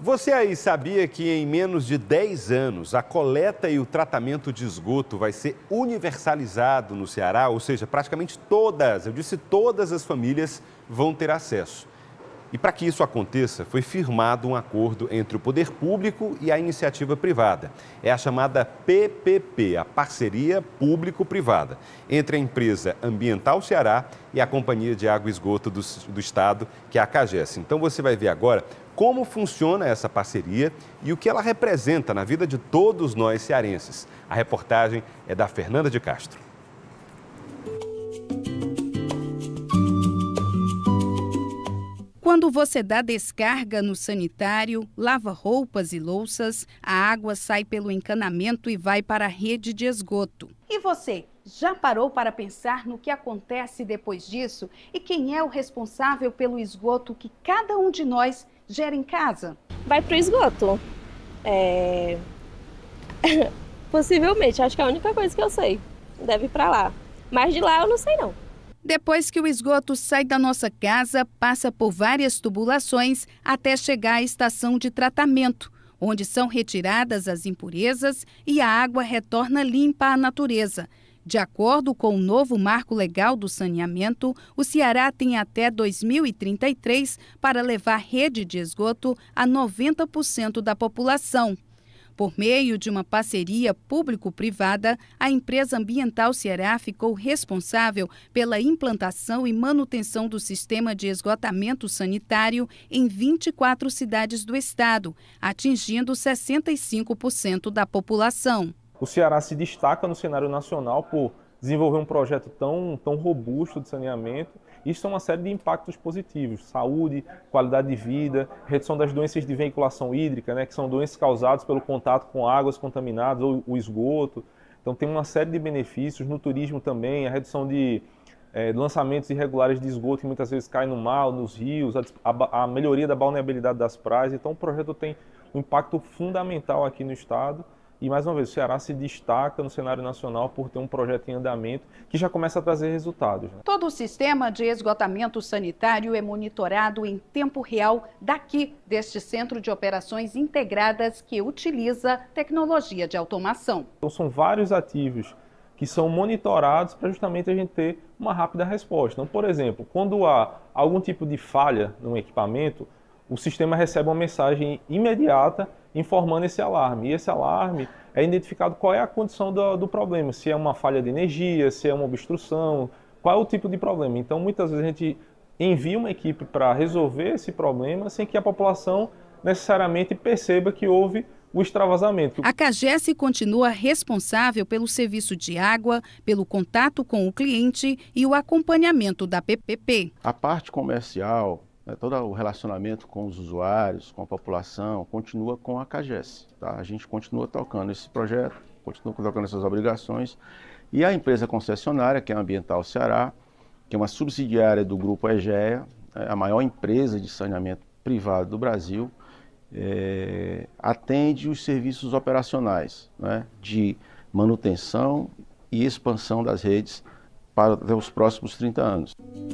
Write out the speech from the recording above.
Você aí sabia que em menos de 10 anos a coleta e o tratamento de esgoto vai ser universalizado no Ceará? Ou seja, praticamente todas, eu disse todas as famílias vão ter acesso. E para que isso aconteça, foi firmado um acordo entre o poder público e a iniciativa privada. É a chamada PPP, a Parceria Público-Privada, entre a empresa Ambiental Ceará e a Companhia de Água e Esgoto do, do Estado, que é a CAGES. Então você vai ver agora como funciona essa parceria e o que ela representa na vida de todos nós cearenses. A reportagem é da Fernanda de Castro. Quando você dá descarga no sanitário, lava roupas e louças, a água sai pelo encanamento e vai para a rede de esgoto. E você, já parou para pensar no que acontece depois disso e quem é o responsável pelo esgoto que cada um de nós gera em casa? Vai para o esgoto. É... Possivelmente, acho que é a única coisa que eu sei. Deve ir para lá. Mas de lá eu não sei não. Depois que o esgoto sai da nossa casa, passa por várias tubulações até chegar à estação de tratamento, onde são retiradas as impurezas e a água retorna limpa à natureza. De acordo com o novo marco legal do saneamento, o Ceará tem até 2033 para levar rede de esgoto a 90% da população. Por meio de uma parceria público-privada, a empresa ambiental Ceará ficou responsável pela implantação e manutenção do sistema de esgotamento sanitário em 24 cidades do estado, atingindo 65% da população. O Ceará se destaca no cenário nacional por desenvolver um projeto tão, tão robusto de saneamento. Isso é uma série de impactos positivos: saúde, qualidade de vida, redução das doenças de veiculação hídrica, né, que são doenças causadas pelo contato com águas contaminadas ou o esgoto. Então, tem uma série de benefícios no turismo também, a redução de é, lançamentos irregulares de esgoto que muitas vezes caem no mar, nos rios, a, a melhoria da balneabilidade das praias. Então, o projeto tem um impacto fundamental aqui no estado. E mais uma vez, o Ceará se destaca no cenário nacional por ter um projeto em andamento que já começa a trazer resultados. Né? Todo o sistema de esgotamento sanitário é monitorado em tempo real daqui deste Centro de Operações Integradas que utiliza tecnologia de automação. Então, são vários ativos que são monitorados para justamente a gente ter uma rápida resposta. Então, por exemplo, quando há algum tipo de falha num equipamento, o sistema recebe uma mensagem imediata informando esse alarme. E esse alarme é identificado qual é a condição do, do, problema, se é uma falha de energia, se é uma obstrução, qual é o tipo de problema. Então, muitas vezes a gente envia uma equipe para resolver esse problema sem que a população necessariamente perceba que houve o extravasamento. A CAGES continua responsável pelo serviço de água, pelo contato com o cliente e o acompanhamento da PPP. A parte comercial né, todo o relacionamento com os usuários, com a população, continua com a CAGES. Tá? A gente continua tocando esse projeto, continua tocando essas obrigações. E a empresa concessionária, que é a Ambiental Ceará, que é uma subsidiária do Grupo EGEA, é a maior empresa de saneamento privado do Brasil, é, atende os serviços operacionais né, de manutenção e expansão das redes para os próximos 30 anos.